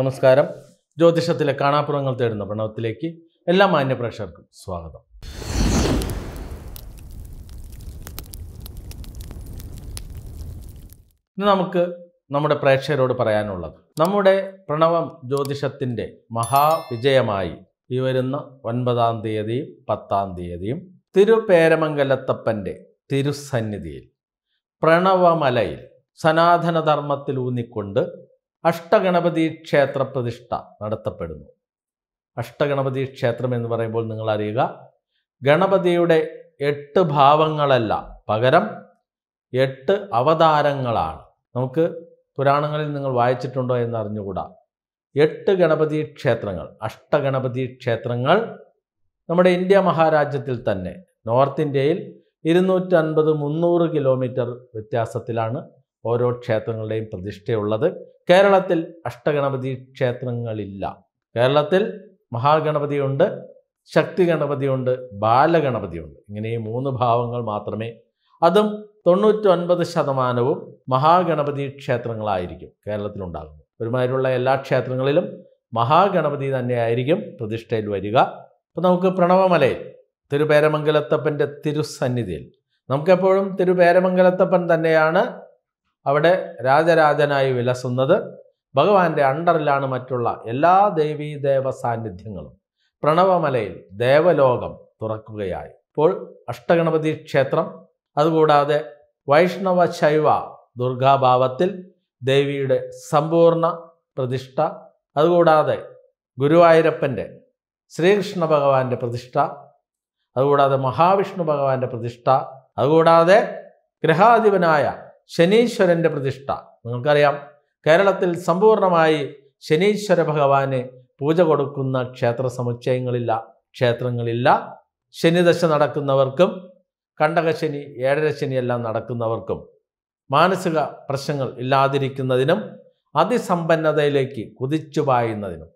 നമസ്കാരം ജ്യോതിഷത്തിലെ കാണാപ്പുറങ്ങൾ തേടുന്ന പ്രണവത്തിലേക്ക് എല്ലാ മാന്യപ്രേക്ഷകർക്കും സ്വാഗതം ഇന്ന് നമുക്ക് നമ്മുടെ പ്രേക്ഷകരോട് പറയാനുള്ളത് നമ്മുടെ പ്രണവം ജ്യോതിഷത്തിൻ്റെ മഹാവിജയമായി ഈ വരുന്ന ഒൻപതാം തീയതിയും പത്താം തീയതിയും തിരുപേരമംഗലത്തപ്പൻ്റെ തിരുസന്നിധിയിൽ പ്രണവമലയിൽ സനാതനധർമ്മത്തിൽ ഊന്നിക്കൊണ്ട് അഷ്ടഗണപതി ക്ഷേത്ര പ്രതിഷ്ഠ നടത്തപ്പെടുന്നു അഷ്ടഗണപതി ക്ഷേത്രം എന്ന് പറയുമ്പോൾ നിങ്ങൾ അറിയുക ഗണപതിയുടെ എട്ട് ഭാവങ്ങളല്ല പകരം എട്ട് അവതാരങ്ങളാണ് നമുക്ക് പുരാണങ്ങളിൽ നിങ്ങൾ വായിച്ചിട്ടുണ്ടോ എന്ന് അറിഞ്ഞുകൂടാ എട്ട് ഗണപതി ക്ഷേത്രങ്ങൾ അഷ്ടഗണപതി ക്ഷേത്രങ്ങൾ നമ്മുടെ ഇന്ത്യ മഹാരാജ്യത്തിൽ തന്നെ നോർത്ത് ഇന്ത്യയിൽ ഇരുന്നൂറ്റൻപത് മുന്നൂറ് കിലോമീറ്റർ വ്യത്യാസത്തിലാണ് ഓരോ ക്ഷേത്രങ്ങളുടെയും പ്രതിഷ്ഠയുള്ളത് കേരളത്തിൽ അഷ്ടഗണപതി ക്ഷേത്രങ്ങളില്ല കേരളത്തിൽ മഹാഗണപതിയുണ്ട് ശക്തി ഗണപതിയുണ്ട് ബാലഗണപതിയുണ്ട് ഇങ്ങനെ മൂന്ന് ഭാവങ്ങൾ മാത്രമേ അതും തൊണ്ണൂറ്റൊൻപത് ശതമാനവും മഹാഗണപതി ക്ഷേത്രങ്ങളായിരിക്കും കേരളത്തിലുണ്ടാകുന്നത് ഒരുമാതിരിയുള്ള എല്ലാ ക്ഷേത്രങ്ങളിലും മഹാഗണപതി തന്നെയായിരിക്കും പ്രതിഷ്ഠയിൽ വരിക അപ്പോൾ നമുക്ക് പ്രണവമലയിൽ തിരുപേരമംഗലത്തപ്പൻ്റെ തിരുസന്നിധിയിൽ നമുക്കെപ്പോഴും തിരുപേരമംഗലത്തപ്പൻ തന്നെയാണ് അവിടെ രാജരാജനായി വിലസുന്നത് ഭഗവാന്റെ അണ്ടറിലാണ് മറ്റുള്ള എല്ലാ ദേവീദേവ സാന്നിധ്യങ്ങളും പ്രണവമലയിൽ ദേവലോകം തുറക്കുകയായി ഇപ്പോൾ അഷ്ടഗണപതി ക്ഷേത്രം അതുകൂടാതെ വൈഷ്ണവ ശൈവ ദുർഗാഭാവത്തിൽ ദേവിയുടെ സമ്പൂർണ്ണ പ്രതിഷ്ഠ അതുകൂടാതെ ഗുരുവായൂരപ്പൻ്റെ ശ്രീകൃഷ്ണ ഭഗവാന്റെ പ്രതിഷ്ഠ അതുകൂടാതെ മഹാവിഷ്ണു ഭഗവാന്റെ പ്രതിഷ്ഠ അതുകൂടാതെ ഗ്രഹാധിപനായ ശനീശ്വരൻ്റെ പ്രതിഷ്ഠ നിങ്ങൾക്കറിയാം കേരളത്തിൽ സമ്പൂർണ്ണമായി ശനീശ്വര ഭഗവാന് പൂജ കൊടുക്കുന്ന ക്ഷേത്ര സമുച്ചയങ്ങളില്ല ക്ഷേത്രങ്ങളില്ല ശനിദശ നടക്കുന്നവർക്കും കണ്ടകശനി ഏഴരശനി എല്ലാം നടക്കുന്നവർക്കും മാനസിക പ്രശ്നങ്ങൾ ഇല്ലാതിരിക്കുന്നതിനും അതിസമ്പന്നതയിലേക്ക് കുതിച്ചു പായുന്നതിനും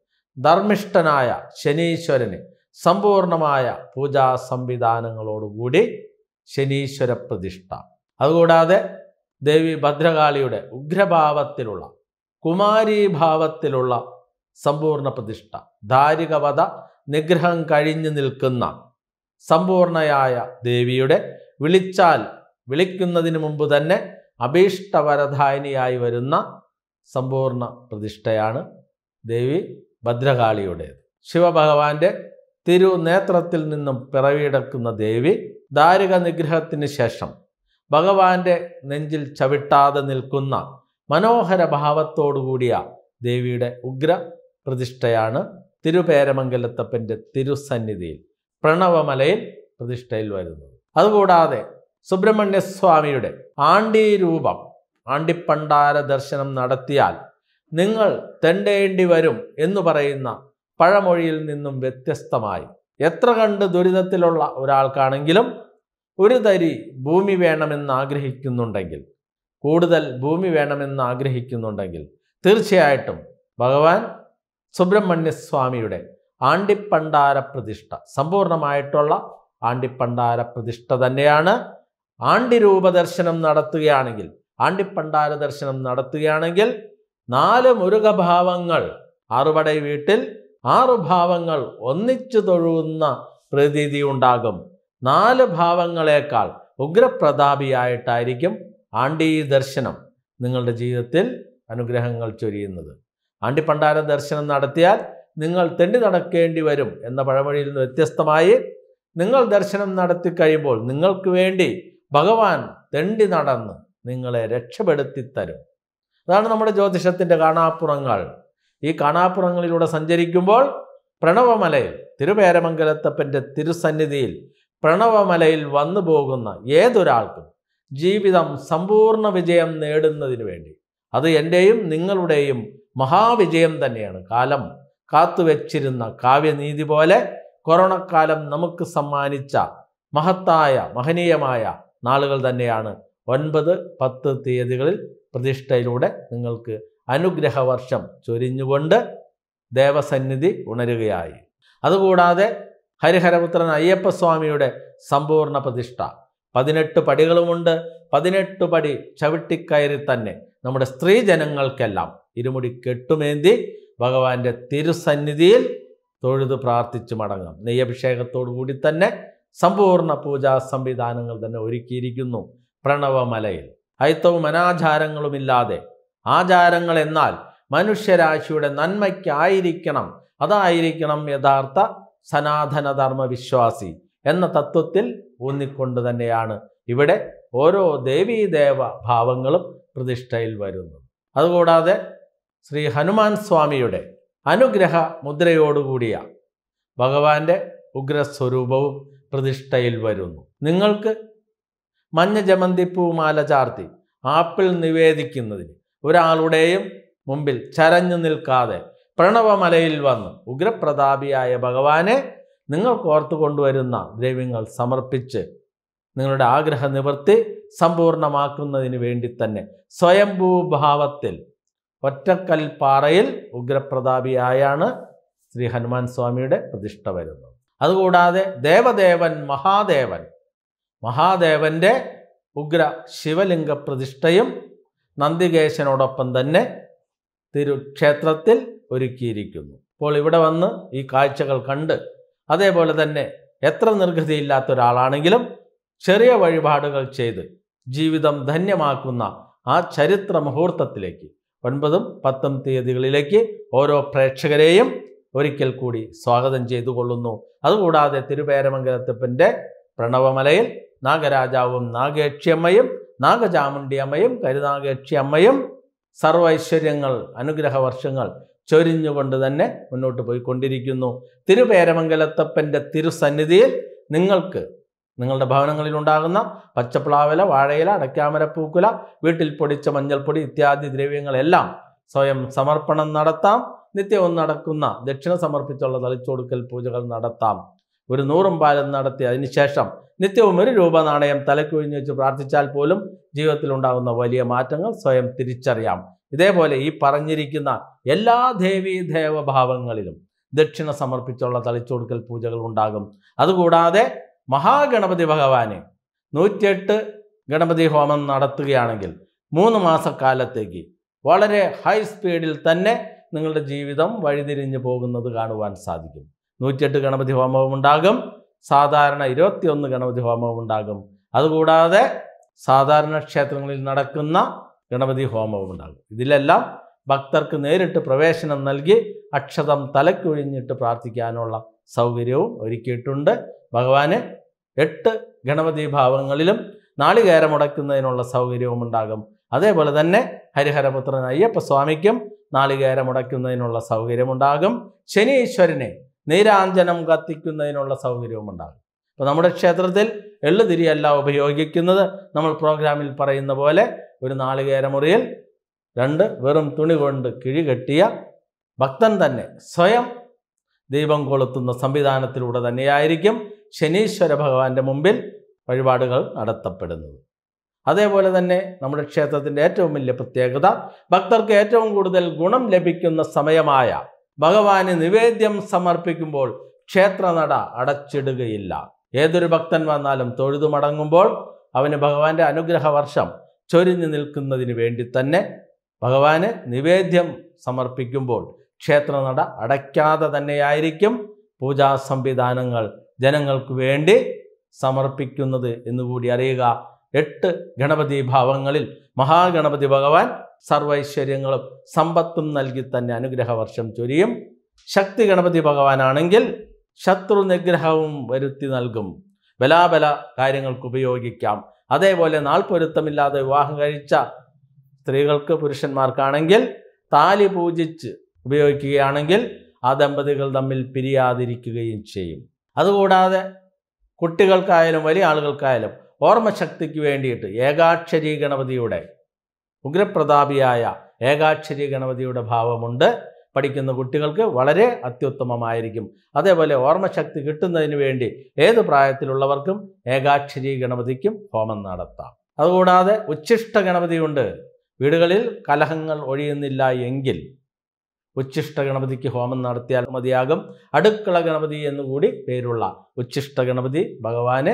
ധർമ്മിഷ്ഠനായ ശനീശ്വരന് സമ്പൂർണമായ പൂജാ സംവിധാനങ്ങളോടുകൂടി ശനീശ്വര പ്രതിഷ്ഠ അതുകൂടാതെ ദേവി ഭദ്രകാളിയുടെ ഉഗ്രഭാവത്തിലുള്ള കുമാരീഭാവത്തിലുള്ള സമ്പൂർണ്ണ പ്രതിഷ്ഠ ധാരികവധ നിഗ്രഹം കഴിഞ്ഞു നിൽക്കുന്ന സമ്പൂർണയായ ദേവിയുടെ വിളിച്ചാൽ വിളിക്കുന്നതിന് മുമ്പ് തന്നെ അഭീഷ്ടവരധാനിയായി വരുന്ന സമ്പൂർണ്ണ പ്രതിഷ്ഠയാണ് ദേവി ഭദ്രകാളിയുടേത് ശിവഭഗവാന്റെ തിരുനേത്രത്തിൽ നിന്നും പിറവിയെടുക്കുന്ന ദേവി ദാരിക നിഗ്രഹത്തിന് ശേഷം ഭഗവാന്റെ നെഞ്ചിൽ ചവിട്ടാതെ നിൽക്കുന്ന മനോഹര ഭാവത്തോടുകൂടിയ ദേവിയുടെ ഉഗ്ര പ്രതിഷ്ഠയാണ് തിരുപേരമംഗലത്തപ്പൻ്റെ തിരുസന്നിധിയിൽ പ്രണവമലയിൽ പ്രതിഷ്ഠയിൽ വരുന്നത് അതുകൂടാതെ സുബ്രഹ്മണ്യസ്വാമിയുടെ ആണ്ടി രൂപം ആണ്ടിപ്പണ്ടാര ദർശനം നടത്തിയാൽ നിങ്ങൾ തെണ്ടേണ്ടി വരും എന്ന് പറയുന്ന പഴമൊഴിയിൽ നിന്നും വ്യത്യസ്തമായി എത്ര കണ്ട് ദുരിതത്തിലുള്ള ഒരാൾക്കാണെങ്കിലും ഒരു തരി ഭൂമി വേണമെന്ന് ആഗ്രഹിക്കുന്നുണ്ടെങ്കിൽ കൂടുതൽ ഭൂമി വേണമെന്ന് ആഗ്രഹിക്കുന്നുണ്ടെങ്കിൽ തീർച്ചയായിട്ടും ഭഗവാൻ സുബ്രഹ്മണ്യ സ്വാമിയുടെ ആണ്ടിപ്പണ്ടാര പ്രതിഷ്ഠ സമ്പൂർണമായിട്ടുള്ള ആണ്ടിപ്പണ്ടാര പ്രതിഷ്ഠ തന്നെയാണ് ആണ്ടിരൂപ ദർശനം നടത്തുകയാണെങ്കിൽ ആണ്ടിപ്പണ്ടാര ദർശനം നടത്തുകയാണെങ്കിൽ നാല് മുരുകഭാവങ്ങൾ ആറുപടൈ വീട്ടിൽ ആറു ഭാവങ്ങൾ ഒന്നിച്ചു തൊഴുകുന്ന പ്രതീതി ഉണ്ടാകും നാല് ഭാവങ്ങളെക്കാൾ ഉഗ്രപ്രതാപിയായിട്ടായിരിക്കും ആണ്ടി ദർശനം നിങ്ങളുടെ ജീവിതത്തിൽ അനുഗ്രഹങ്ങൾ ചൊരിയുന്നത് ആണ്ടി പണ്ടാര ദർശനം നടത്തിയാൽ നിങ്ങൾ തെണ്ടി നടക്കേണ്ടി വരും എന്ന പഴമൊഴിയിൽ നിന്ന് വ്യത്യസ്തമായി നിങ്ങൾ ദർശനം നടത്തി കഴിയുമ്പോൾ നിങ്ങൾക്ക് വേണ്ടി ഭഗവാൻ തെണ്ടി നടന്ന് നിങ്ങളെ രക്ഷപ്പെടുത്തി തരും അതാണ് നമ്മുടെ ജ്യോതിഷത്തിൻ്റെ കാണാപ്പുറങ്ങൾ ഈ കാണാപ്പുറങ്ങളിലൂടെ സഞ്ചരിക്കുമ്പോൾ പ്രണവമലയിൽ തിരുപേരമംഗലത്തപ്പൻ്റെ തിരുസന്നിധിയിൽ പ്രണവമലയിൽ വന്നു പോകുന്ന ഏതൊരാൾക്കും ജീവിതം സമ്പൂർണ്ണ വിജയം നേടുന്നതിന് വേണ്ടി അത് എൻ്റെയും നിങ്ങളുടെയും മഹാവിജയം തന്നെയാണ് കാലം കാത്തുവെച്ചിരുന്ന കാവ്യനീതി പോലെ കാലം നമുക്ക് സമ്മാനിച്ച മഹത്തായ മഹനീയമായ നാളുകൾ തന്നെയാണ് ഒൻപത് പത്ത് തീയതികളിൽ പ്രതിഷ്ഠയിലൂടെ നിങ്ങൾക്ക് അനുഗ്രഹ വർഷം ചൊരിഞ്ഞുകൊണ്ട് ദേവസന്നിധി ഉണരുകയായി അതുകൂടാതെ ഹരിഹരപുത്രൻ അയ്യപ്പസ്വാമിയുടെ സമ്പൂർണ്ണ പ്രതിഷ്ഠ പതിനെട്ട് പടികളുമുണ്ട് പതിനെട്ട് പടി ചവിട്ടിക്കയറി തന്നെ നമ്മുടെ സ്ത്രീ ജനങ്ങൾക്കെല്ലാം ഇരുമുടി കെട്ടുമേന്തി ഭഗവാന്റെ തിരുസന്നിധിയിൽ തൊഴുത് പ്രാർത്ഥിച്ച് മടങ്ങാം നെയ്യഭിഷേകത്തോടു കൂടി തന്നെ സമ്പൂർണ്ണ പൂജാ സംവിധാനങ്ങൾ തന്നെ ഒരുക്കിയിരിക്കുന്നു പ്രണവമലയിൽ അയിത്തവും അനാചാരങ്ങളുമില്ലാതെ ആചാരങ്ങൾ എന്നാൽ മനുഷ്യരാശിയുടെ നന്മയ്ക്കായിരിക്കണം അതായിരിക്കണം യഥാർത്ഥ സനാതനധർമ്മ വിശ്വാസി എന്ന തത്വത്തിൽ ഊന്നിക്കൊണ്ട് തന്നെയാണ് ഇവിടെ ഓരോ ദേവീദേവ ഭാവങ്ങളും പ്രതിഷ്ഠയിൽ വരുന്നത് അതുകൂടാതെ ശ്രീ ഹനുമാൻ സ്വാമിയുടെ അനുഗ്രഹ മുദ്രയോടുകൂടിയ ഭഗവാന്റെ ഉഗ്രസ്വരൂപവും പ്രതിഷ്ഠയിൽ വരുന്നു നിങ്ങൾക്ക് മഞ്ഞ ജമന്തിപ്പൂമാല ചാർത്തി ആപ്പിൾ നിവേദിക്കുന്നതിന് ഒരാളുടെയും മുമ്പിൽ ചരഞ്ഞു നിൽക്കാതെ പ്രണവമലയിൽ വന്ന് ഉഗ്രപ്രതാപിയായ ഭഗവാനെ നിങ്ങൾ കോർത്തു കൊണ്ടുവരുന്ന ദ്രവ്യങ്ങൾ സമർപ്പിച്ച് നിങ്ങളുടെ ആഗ്രഹ നിവൃത്തി സമ്പൂർണമാക്കുന്നതിന് വേണ്ടി തന്നെ സ്വയംഭൂഭാവത്തിൽ ഒറ്റക്കൽ പാറയിൽ ഉഗ്രപ്രതാപിയായാണ് ശ്രീ ഹനുമാൻ സ്വാമിയുടെ പ്രതിഷ്ഠ വരുന്നത് അതുകൂടാതെ ദേവദേവൻ മഹാദേവൻ മഹാദേവൻ്റെ ഉഗ്ര ശിവലിംഗ പ്രതിഷ്ഠയും നന്ദികേശനോടൊപ്പം തന്നെ തിരുക്ഷേത്രത്തിൽ ഒരുക്കിയിരിക്കുന്നു അപ്പോൾ ഇവിടെ വന്ന് ഈ കാഴ്ചകൾ കണ്ട് അതേപോലെ തന്നെ എത്ര നിർഗതിയില്ലാത്ത ഒരാളാണെങ്കിലും ചെറിയ വഴിപാടുകൾ ചെയ്ത് ജീവിതം ധന്യമാക്കുന്ന ആ ചരിത്ര മുഹൂർത്തത്തിലേക്ക് ഒൻപതും പത്തും തീയതികളിലേക്ക് ഓരോ പ്രേക്ഷകരെയും ഒരിക്കൽ കൂടി സ്വാഗതം ചെയ്തു കൊള്ളുന്നു അതുകൂടാതെ തിരുവേരമംഗലത്തപ്പൻ്റെ പ്രണവമലയിൽ നാഗരാജാവും നാഗേക്ഷിയമ്മയും നാഗചാമുണ്ടിയമ്മയും കരുനാഗേക്ഷിയമ്മയും സർവൈശ്വര്യങ്ങൾ അനുഗ്രഹ വർഷങ്ങൾ ചൊരിഞ്ഞുകൊണ്ട് തന്നെ മുന്നോട്ട് പോയിക്കൊണ്ടിരിക്കുന്നു തിരുപേരമംഗലത്തപ്പൻ്റെ തിരുസന്നിധിയിൽ നിങ്ങൾക്ക് നിങ്ങളുടെ ഭവനങ്ങളിൽ ഉണ്ടാകുന്ന പച്ചപ്ലാവില വാഴയില അടയ്ക്കാമരപ്പൂക്കുല വീട്ടിൽ പൊടിച്ച മഞ്ഞൾപ്പൊടി ഇത്യാദി ദ്രവ്യങ്ങളെല്ലാം സ്വയം സമർപ്പണം നടത്താം നിത്യവും നടക്കുന്ന ദക്ഷിണ സമർപ്പിച്ചുള്ള തളിച്ചൊടുക്കൽ പൂജകൾ നടത്താം ഒരു നൂറും പാലം നടത്തി അതിനുശേഷം നിത്യവും ഒരു രൂപ നാണയം തലക്കൊഴിഞ്ഞു വെച്ച് പ്രാർത്ഥിച്ചാൽ പോലും ജീവിതത്തിൽ ഉണ്ടാകുന്ന വലിയ മാറ്റങ്ങൾ സ്വയം തിരിച്ചറിയാം ഇതേപോലെ ഈ പറഞ്ഞിരിക്കുന്ന എല്ലാ ദേവീ ദേവഭാവങ്ങളിലും ദക്ഷിണ സമർപ്പിച്ചുള്ള തളിച്ചു പൂജകൾ ഉണ്ടാകും അതുകൂടാതെ മഹാഗണപതി ഭഗവാന് നൂറ്റിയെട്ട് ഗണപതി ഹോമം നടത്തുകയാണെങ്കിൽ മൂന്ന് മാസക്കാലത്തേക്ക് വളരെ ഹൈ സ്പീഡിൽ തന്നെ നിങ്ങളുടെ ജീവിതം വഴിതിരിഞ്ഞു പോകുന്നത് കാണുവാൻ സാധിക്കും നൂറ്റിയെട്ട് ഗണപതി ഹോമവും ഉണ്ടാകും സാധാരണ ഇരുപത്തിയൊന്ന് ഗണപതി ഹോമവും ഉണ്ടാകും അതുകൂടാതെ സാധാരണ ക്ഷേത്രങ്ങളിൽ നടക്കുന്ന ഗണപതി ഹോമവും ഉണ്ടാകും ഇതിലെല്ലാം ഭക്തർക്ക് നേരിട്ട് പ്രവേശനം നൽകി അക്ഷതം തലക്കൊഴിഞ്ഞിട്ട് പ്രാർത്ഥിക്കാനുള്ള സൗകര്യവും ഒരുക്കിയിട്ടുണ്ട് ഭഗവാന് എട്ട് ഗണപതി ഭാവങ്ങളിലും നാളികേരമുടക്കുന്നതിനുള്ള സൗകര്യവും ഉണ്ടാകും അതേപോലെ തന്നെ ഹരിഹരപുത്രൻ അയ്യപ്പസ്വാമിക്കും നാളികേരമുടക്കുന്നതിനുള്ള സൗകര്യമുണ്ടാകും ശനീശ്വരനെ നീരാഞ്ജനം കത്തിക്കുന്നതിനുള്ള സൗകര്യവും ഉണ്ടാകും അപ്പോൾ നമ്മുടെ ക്ഷേത്രത്തിൽ എള്ളുതിരിയല്ല ഉപയോഗിക്കുന്നത് നമ്മൾ പ്രോഗ്രാമിൽ പറയുന്ന പോലെ ഒരു മുറിയിൽ രണ്ട് വെറും തുണി കൊണ്ട് കിഴികെട്ടിയ ഭക്തൻ തന്നെ സ്വയം ദീപം കൊളുത്തുന്ന സംവിധാനത്തിലൂടെ തന്നെയായിരിക്കും ശനീശ്വര ഭഗവാന്റെ മുമ്പിൽ വഴിപാടുകൾ നടത്തപ്പെടുന്നത് അതേപോലെ തന്നെ നമ്മുടെ ക്ഷേത്രത്തിൻ്റെ ഏറ്റവും വലിയ പ്രത്യേകത ഭക്തർക്ക് ഏറ്റവും കൂടുതൽ ഗുണം ലഭിക്കുന്ന സമയമായ ഭഗവാന് നിവേദ്യം സമർപ്പിക്കുമ്പോൾ ക്ഷേത്രനട അടച്ചിടുകയില്ല ഏതൊരു ഭക്തൻ വന്നാലും തൊഴുതു മടങ്ങുമ്പോൾ അവന് ഭഗവാന്റെ അനുഗ്രഹ വർഷം ചൊരിഞ്ഞു നിൽക്കുന്നതിന് വേണ്ടി തന്നെ ഭഗവാന് നിവേദ്യം സമർപ്പിക്കുമ്പോൾ ക്ഷേത്രനട അടയ്ക്കാതെ തന്നെയായിരിക്കും പൂജാ സംവിധാനങ്ങൾ ജനങ്ങൾക്ക് വേണ്ടി സമർപ്പിക്കുന്നത് എന്നുകൂടി അറിയുക എട്ട് ഗണപതി ഭാവങ്ങളിൽ മഹാഗണപതി ഭഗവാൻ സർവൈശ്വര്യങ്ങളും സമ്പത്തും നൽകി തന്നെ അനുഗ്രഹവർഷം ചൊരിയും ശക്തി ഗണപതി ഭഗവാനാണെങ്കിൽ ശത്രു നിഗ്രഹവും വരുത്തി നൽകും ബലാബല കാര്യങ്ങൾക്ക് ഉപയോഗിക്കാം അതേപോലെ പൊരുത്തമില്ലാതെ വിവാഹം കഴിച്ച സ്ത്രീകൾക്ക് പുരുഷന്മാർക്കാണെങ്കിൽ താലി പൂജിച്ച് ഉപയോഗിക്കുകയാണെങ്കിൽ ആ ദമ്പതികൾ തമ്മിൽ പിരിയാതിരിക്കുകയും ചെയ്യും അതുകൂടാതെ കുട്ടികൾക്കായാലും വലിയ ആളുകൾക്കായാലും ഓർമ്മശക്തിക്ക് വേണ്ടിയിട്ട് ഏകാക്ഷരി ഗണപതിയുടെ ഉഗ്രപ്രതാപിയായ ഏകാക്ഷരി ഗണപതിയുടെ ഭാവമുണ്ട് പഠിക്കുന്ന കുട്ടികൾക്ക് വളരെ അത്യുത്തമമായിരിക്കും അതേപോലെ ഓർമ്മശക്തി കിട്ടുന്നതിന് വേണ്ടി ഏത് പ്രായത്തിലുള്ളവർക്കും ഏകാക്ഷരി ഗണപതിക്കും ഹോമം നടത്താം അതുകൂടാതെ ഉച്ഛിഷ്ട ഗണപതിയുണ്ട് വീടുകളിൽ കലഹങ്ങൾ ഒഴിയുന്നില്ല എങ്കിൽ ഉച്ഛിഷ്ട ഗണപതിക്ക് ഹോമം നടത്തിയാൽ മതിയാകും അടുക്കള ഗണപതി എന്നുകൂടി പേരുള്ള ഉച്ഛിഷ്ട ഗണപതി ഭഗവാന്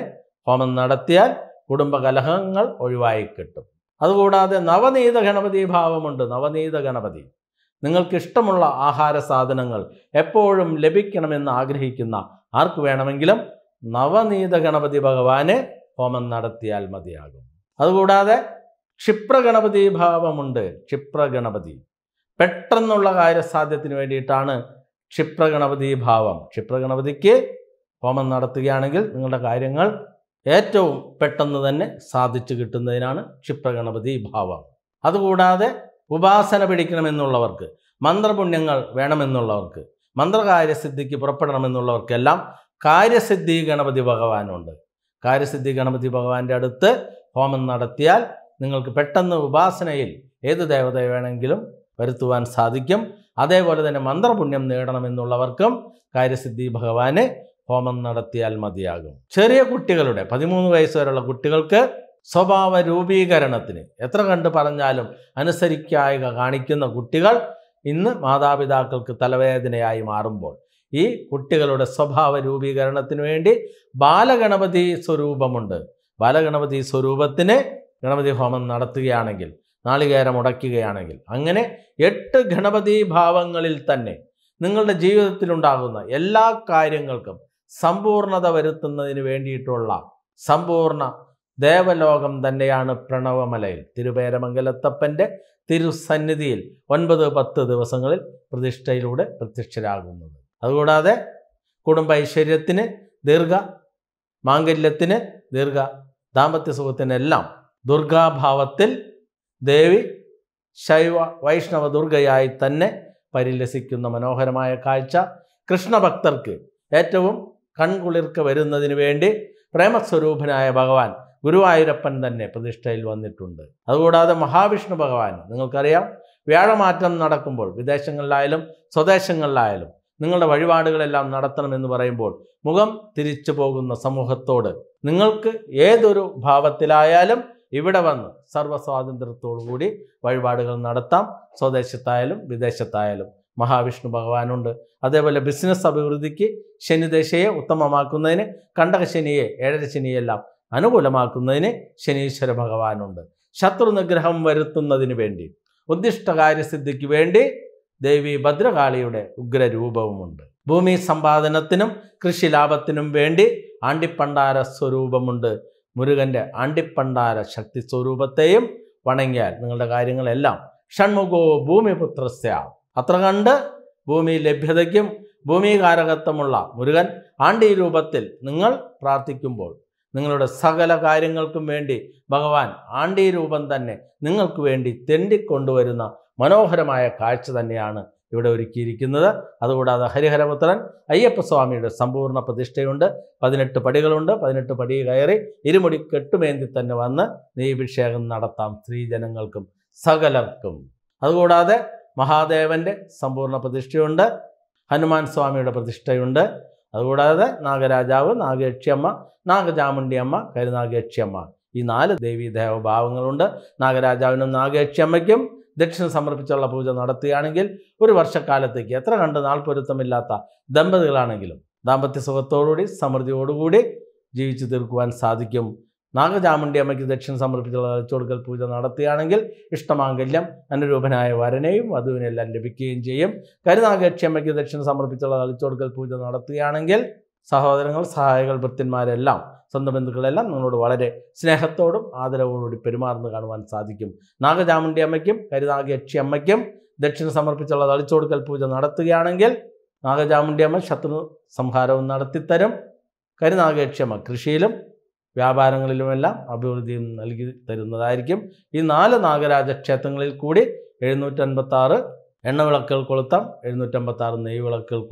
ഹോമം നടത്തിയാൽ കുടുംബകലഹങ്ങൾ ഒഴിവായി കിട്ടും അതുകൂടാതെ നവനീത ഗണപതി ഭാവമുണ്ട് നവനീത ഗണപതി നിങ്ങൾക്കിഷ്ടമുള്ള ആഹാര സാധനങ്ങൾ എപ്പോഴും ലഭിക്കണമെന്ന് ആഗ്രഹിക്കുന്ന ആർക്ക് വേണമെങ്കിലും നവനീത ഗണപതി ഭഗവാനെ ഹോമം നടത്തിയാൽ മതിയാകും അതുകൂടാതെ ക്ഷിപ്രഗണപതി ഭാവമുണ്ട് ക്ഷിപ്രഗണപതി പെട്ടെന്നുള്ള കാര്യസാധ്യത്തിന് വേണ്ടിയിട്ടാണ് ക്ഷിപ്രഗണപതി ഭാവം ക്ഷിപ്രഗണപതിക്ക് ഹോമം നടത്തുകയാണെങ്കിൽ നിങ്ങളുടെ കാര്യങ്ങൾ ഏറ്റവും പെട്ടെന്ന് തന്നെ സാധിച്ചു കിട്ടുന്നതിനാണ് ക്ഷിപ്രഗണപതി ഭാവം അതുകൂടാതെ ഉപാസന പിടിക്കണമെന്നുള്ളവർക്ക് മന്ത്രപുണ്യങ്ങൾ വേണമെന്നുള്ളവർക്ക് മന്ത്രകാര്യസിദ്ധിക്ക് പുറപ്പെടണമെന്നുള്ളവർക്കെല്ലാം കാര്യസിദ്ധി ഗണപതി ഭഗവാനുണ്ട് കാര്യസിദ്ധി ഗണപതി ഭഗവാന്റെ അടുത്ത് ഹോമം നടത്തിയാൽ നിങ്ങൾക്ക് പെട്ടെന്ന് ഉപാസനയിൽ ഏത് ദേവത വേണമെങ്കിലും വരുത്തുവാൻ സാധിക്കും അതേപോലെ തന്നെ മന്ത്രപുണ്യം നേടണമെന്നുള്ളവർക്കും കാര്യസിദ്ധി ഭഗവാന് ഹോമം നടത്തിയാൽ മതിയാകും ചെറിയ കുട്ടികളുടെ പതിമൂന്ന് വയസ്സ് വരെയുള്ള കുട്ടികൾക്ക് സ്വഭാവ രൂപീകരണത്തിന് എത്ര കണ്ട് പറഞ്ഞാലും അനുസരിക്കായ കാണിക്കുന്ന കുട്ടികൾ ഇന്ന് മാതാപിതാക്കൾക്ക് തലവേദനയായി മാറുമ്പോൾ ഈ കുട്ടികളുടെ സ്വഭാവ രൂപീകരണത്തിന് വേണ്ടി ബാലഗണപതി സ്വരൂപമുണ്ട് ബാലഗണപതി സ്വരൂപത്തിന് ഗണപതി ഹോമം നടത്തുകയാണെങ്കിൽ നാളികേരം ഉടയ്ക്കുകയാണെങ്കിൽ അങ്ങനെ എട്ട് ഗണപതി ഭാവങ്ങളിൽ തന്നെ നിങ്ങളുടെ ജീവിതത്തിലുണ്ടാകുന്ന എല്ലാ കാര്യങ്ങൾക്കും സമ്പൂർണത വരുത്തുന്നതിന് വേണ്ടിയിട്ടുള്ള സമ്പൂർണ ദേവലോകം തന്നെയാണ് പ്രണവമലയിൽ തിരുപേരമംഗലത്തപ്പൻ്റെ തിരുസന്നിധിയിൽ ഒൻപത് പത്ത് ദിവസങ്ങളിൽ പ്രതിഷ്ഠയിലൂടെ പ്രത്യക്ഷരാകുന്നത് അതുകൂടാതെ കുടുംബ ഐശ്വര്യത്തിന് ദീർഘ മാംഗല്യത്തിന് ദീർഘ ദാമ്പത്യ സുഖത്തിനെല്ലാം ദുർഗാഭാവത്തിൽ ദേവി ശൈവ വൈഷ്ണവ ദുർഗയായി തന്നെ പരിലസിക്കുന്ന മനോഹരമായ കാഴ്ച കൃഷ്ണഭക്തർക്ക് ഏറ്റവും കൺകുളിർക്ക് വരുന്നതിന് വേണ്ടി പ്രേമസ്വരൂപനായ ഭഗവാൻ ഗുരുവായൂരപ്പൻ തന്നെ പ്രതിഷ്ഠയിൽ വന്നിട്ടുണ്ട് അതുകൂടാതെ മഹാവിഷ്ണു ഭഗവാൻ നിങ്ങൾക്കറിയാം വ്യാഴമാറ്റം നടക്കുമ്പോൾ വിദേശങ്ങളിലായാലും സ്വദേശങ്ങളിലായാലും നിങ്ങളുടെ വഴിപാടുകളെല്ലാം നടത്തണം എന്ന് പറയുമ്പോൾ മുഖം തിരിച്ചു പോകുന്ന സമൂഹത്തോട് നിങ്ങൾക്ക് ഏതൊരു ഭാവത്തിലായാലും ഇവിടെ വന്ന് സർവ്വസ്വാതന്ത്ര്യത്തോടു കൂടി വഴിപാടുകൾ നടത്താം സ്വദേശത്തായാലും വിദേശത്തായാലും മഹാവിഷ്ണു ഭഗവാനുണ്ട് അതേപോലെ ബിസിനസ് അഭിവൃദ്ധിക്ക് ശനിദശയെ ഉത്തമമാക്കുന്നതിന് ഏഴര ശനിയെല്ലാം അനുകൂലമാക്കുന്നതിന് ശനീശ്വര ഭഗവാനുണ്ട് ശത്രു നിഗ്രഹം വരുത്തുന്നതിന് വേണ്ടി ഉദ്ദിഷ്ടകാര്യസിദ്ധിക്ക് വേണ്ടി ദേവി ഭദ്രകാളിയുടെ ഉഗ്രരൂപവുമുണ്ട് ഭൂമി സമ്പാദനത്തിനും കൃഷി ലാഭത്തിനും വേണ്ടി ആണ്ടിപ്പണ്ടാര സ്വരൂപമുണ്ട് മുരുകന്റെ ആണ്ടിപ്പണ്ടാര ശക്തി സ്വരൂപത്തെയും വണങ്ങിയാൽ നിങ്ങളുടെ കാര്യങ്ങളെല്ലാം ഷൺമുഖോ ഭൂമിപുത്രസ്യ അത്ര കണ്ട് ഭൂമി ലഭ്യതയ്ക്കും ഭൂമികാരകത്വമുള്ള മുരുകൻ ആണ്ടി രൂപത്തിൽ നിങ്ങൾ പ്രാർത്ഥിക്കുമ്പോൾ നിങ്ങളുടെ സകല കാര്യങ്ങൾക്കും വേണ്ടി ഭഗവാൻ ആണ്ടി രൂപം തന്നെ നിങ്ങൾക്ക് വേണ്ടി തെണ്ടിക്കൊണ്ടുവരുന്ന മനോഹരമായ കാഴ്ച തന്നെയാണ് ഇവിടെ ഒരുക്കിയിരിക്കുന്നത് അതുകൂടാതെ ഹരിഹരപുത്രൻ അയ്യപ്പസ്വാമിയുടെ സമ്പൂർണ്ണ പ്രതിഷ്ഠയുണ്ട് പതിനെട്ട് പടികളുണ്ട് പതിനെട്ട് പടി കയറി ഇരുമുടി കെട്ടുമേന്തി തന്നെ വന്ന് നെയ്ഭിഷേകം നടത്താം സ്ത്രീജനങ്ങൾക്കും സകലർക്കും അതുകൂടാതെ മഹാദേവൻ്റെ സമ്പൂർണ്ണ പ്രതിഷ്ഠയുണ്ട് ഹനുമാൻ സ്വാമിയുടെ പ്രതിഷ്ഠയുണ്ട് അതുകൂടാതെ നാഗരാജാവ് നാഗയക്ഷിയമ്മ നാഗചാമുണ്ടിയമ്മ കരുനാഗയക്ഷിയമ്മ ഈ നാല് ദേവീദേവ ഭാവങ്ങളുണ്ട് നാഗരാജാവിനും നാഗയക്ഷിയമ്മയ്ക്കും ദക്ഷിണ സമർപ്പിച്ചുള്ള പൂജ നടത്തുകയാണെങ്കിൽ ഒരു വർഷക്കാലത്തേക്ക് എത്ര കണ്ട് നാൾ പൊരുത്തമില്ലാത്ത ദമ്പതികളാണെങ്കിലും ദാമ്പത്യ സുഖത്തോടുകൂടി സമൃദ്ധിയോടുകൂടി ജീവിച്ചു തീർക്കുവാൻ സാധിക്കും നാഗചാമുണ്ടി അമ്മയ്ക്ക് ദക്ഷിണ സമർപ്പിച്ചുള്ള തലച്ചോടുക്കൽ പൂജ നടത്തുകയാണെങ്കിൽ ഇഷ്ടമാംഗല്യം അനുരൂപനായ വരനെയും വധുവിനെല്ലാം ലഭിക്കുകയും ചെയ്യും കരുനാഗക്ഷി അമ്മയ്ക്ക് ദക്ഷിണ സമർപ്പിച്ചുള്ള തലച്ചോടുക്കൽ പൂജ നടത്തുകയാണെങ്കിൽ സഹോദരങ്ങൾ സഹായകൾ ഭൃത്യന്മാരെല്ലാം സ്വന്തം ബന്ധുക്കളെല്ലാം നിങ്ങളോട് വളരെ സ്നേഹത്തോടും ആദരവോടുകൂടി പെരുമാറുന്നു കാണുവാൻ സാധിക്കും നാഗചാമുണ്ടി അമ്മയ്ക്കും കരുനാഗയക്ഷി അമ്മയ്ക്കും ദക്ഷിണ സമർപ്പിച്ചുള്ള തളിച്ചോടുക്കൽ പൂജ നടത്തുകയാണെങ്കിൽ നാഗചാമുണ്ടി അമ്മ ശത്രു സംഹാരവും നടത്തിത്തരും കരുനാഗയക്ഷി അമ്മ കൃഷിയിലും വ്യാപാരങ്ങളിലുമെല്ലാം അഭിവൃദ്ധി നൽകി തരുന്നതായിരിക്കും ഈ നാല് നാഗരാജ ക്ഷേത്രങ്ങളിൽ കൂടി എഴുന്നൂറ്റൻപത്താറ് എണ്ണവിളക്കുകൾ കൊളുത്താം എഴുന്നൂറ്റമ്പത്താറ് നെയ്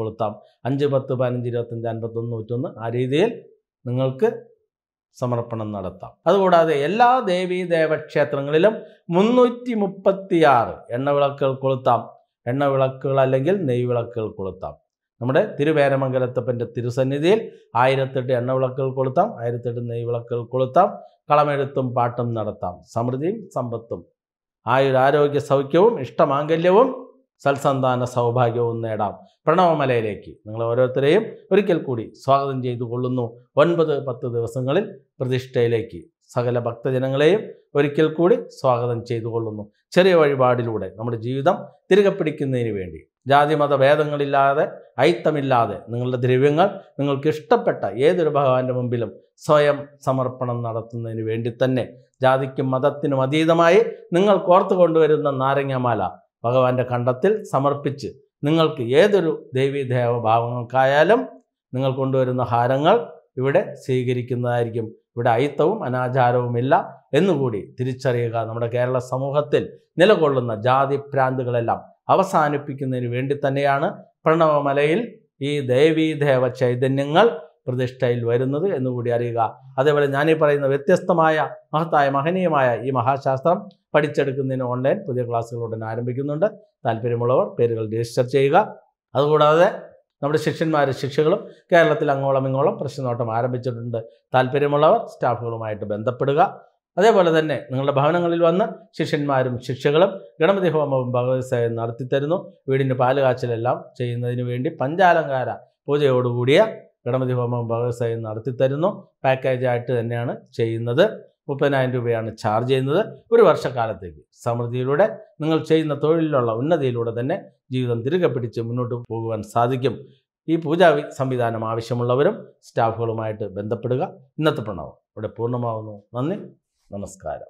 കൊളുത്താം അഞ്ച് പത്ത് പതിനഞ്ച് ഇരുപത്തഞ്ച് അൻപത്തൊന്ന് നൂറ്റൊന്ന് ആ രീതിയിൽ നിങ്ങൾക്ക് സമർപ്പണം നടത്താം അതുകൂടാതെ എല്ലാ ദേവീ ദേവക്ഷേത്രങ്ങളിലും മുന്നൂറ്റി മുപ്പത്തിയാറ് എണ്ണവിളക്കുകൾ കൊളുത്താം എണ്ണവിളക്കുകൾ അല്ലെങ്കിൽ നെയ്വിളക്കുകൾ കൊളുത്താം നമ്മുടെ തിരുവേരമംഗലത്തപ്പൻ്റെ തിരുസന്നിധിയിൽ ആയിരത്തെട്ട് എണ്ണവിളക്കുകൾ കൊളുത്താം ആയിരത്തെട്ട് നെയ്വിളക്കുകൾ കൊളുത്താം കളമെഴുത്തും പാട്ടും നടത്താം സമൃദ്ധിയും സമ്പത്തും ആയുരാരോഗ്യ സൗഖ്യവും ഇഷ്ടമാംഗല്യവും സൽസന്താന സൗഭാഗ്യവും നേടാം പ്രണവമലയിലേക്ക് നിങ്ങൾ ഓരോരുത്തരെയും ഒരിക്കൽ കൂടി സ്വാഗതം ചെയ്തു കൊള്ളുന്നു ഒൻപത് പത്ത് ദിവസങ്ങളിൽ പ്രതിഷ്ഠയിലേക്ക് സകല ഭക്തജനങ്ങളെയും ഒരിക്കൽ കൂടി സ്വാഗതം ചെയ്തു കൊള്ളുന്നു ചെറിയ വഴിപാടിലൂടെ നമ്മുടെ ജീവിതം തിരികെ പിടിക്കുന്നതിന് വേണ്ടി ജാതിമത ഭേദങ്ങളില്ലാതെ ഐത്തമില്ലാതെ നിങ്ങളുടെ ദ്രവ്യങ്ങൾ നിങ്ങൾക്ക് ഇഷ്ടപ്പെട്ട ഏതൊരു ഭഗവാന്റെ മുമ്പിലും സ്വയം സമർപ്പണം നടത്തുന്നതിന് വേണ്ടി തന്നെ ജാതിക്കും മതത്തിനും അതീതമായി നിങ്ങൾ കോർത്തു കൊണ്ടുവരുന്ന നാരങ്ങമാല ഭഗവാന്റെ കണ്ടത്തിൽ സമർപ്പിച്ച് നിങ്ങൾക്ക് ഏതൊരു ദേവീദേവ ഭാവങ്ങൾക്കായാലും നിങ്ങൾ കൊണ്ടുവരുന്ന ഹാരങ്ങൾ ഇവിടെ സ്വീകരിക്കുന്നതായിരിക്കും ഇവിടെ അയിത്തവും അനാചാരവുമില്ല എന്നുകൂടി തിരിച്ചറിയുക നമ്മുടെ കേരള സമൂഹത്തിൽ നിലകൊള്ളുന്ന ജാതി പ്രാന്തുകളെല്ലാം അവസാനിപ്പിക്കുന്നതിന് വേണ്ടി തന്നെയാണ് പ്രണവമലയിൽ ഈ ദേവീദേവ ചൈതന്യങ്ങൾ പ്രതിഷ്ഠയിൽ വരുന്നത് എന്നുകൂടി അറിയുക അതേപോലെ ഞാനീ പറയുന്ന വ്യത്യസ്തമായ മഹത്തായ മഹനീയമായ ഈ മഹാശാസ്ത്രം പഠിച്ചെടുക്കുന്നതിന് ഓൺലൈൻ പുതിയ ക്ലാസ്സുകൾ ഉടൻ ആരംഭിക്കുന്നുണ്ട് താല്പര്യമുള്ളവർ പേരുകൾ രജിസ്റ്റർ ചെയ്യുക അതുകൂടാതെ നമ്മുടെ ശിഷ്യന്മാരും ശിക്ഷകളും കേരളത്തിൽ അങ്ങോളം ഇങ്ങോളം പ്രശ്നനോട്ടം ആരംഭിച്ചിട്ടുണ്ട് താല്പര്യമുള്ളവർ സ്റ്റാഫുകളുമായിട്ട് ബന്ധപ്പെടുക അതേപോലെ തന്നെ നിങ്ങളുടെ ഭവനങ്ങളിൽ വന്ന് ശിഷ്യന്മാരും ശിക്ഷകളും ഗണപതി ഹോമവും ഭഗവത്സേവം നടത്തിത്തരുന്നു വീടിൻ്റെ പാല് കാച്ചലെല്ലാം ചെയ്യുന്നതിന് വേണ്ടി പഞ്ചാലങ്കാര പൂജയോടുകൂടിയ ഗണപതി ഹോമം ഭഗവത്സേവം നടത്തിത്തരുന്നു പാക്കേജായിട്ട് തന്നെയാണ് ചെയ്യുന്നത് മുപ്പതിനായിരം രൂപയാണ് ചാർജ് ചെയ്യുന്നത് ഒരു വർഷക്കാലത്തേക്ക് സമൃദ്ധിയിലൂടെ നിങ്ങൾ ചെയ്യുന്ന തൊഴിലിലുള്ള ഉന്നതിയിലൂടെ തന്നെ ജീവിതം തിരികെ പിടിച്ച് മുന്നോട്ട് പോകുവാൻ സാധിക്കും ഈ പൂജാ സംവിധാനം ആവശ്യമുള്ളവരും സ്റ്റാഫുകളുമായിട്ട് ബന്ധപ്പെടുക ഇന്നത്തെ പ്രണവം ഇവിടെ പൂർണ്ണമാകുന്നു നന്ദി നമസ്കാരം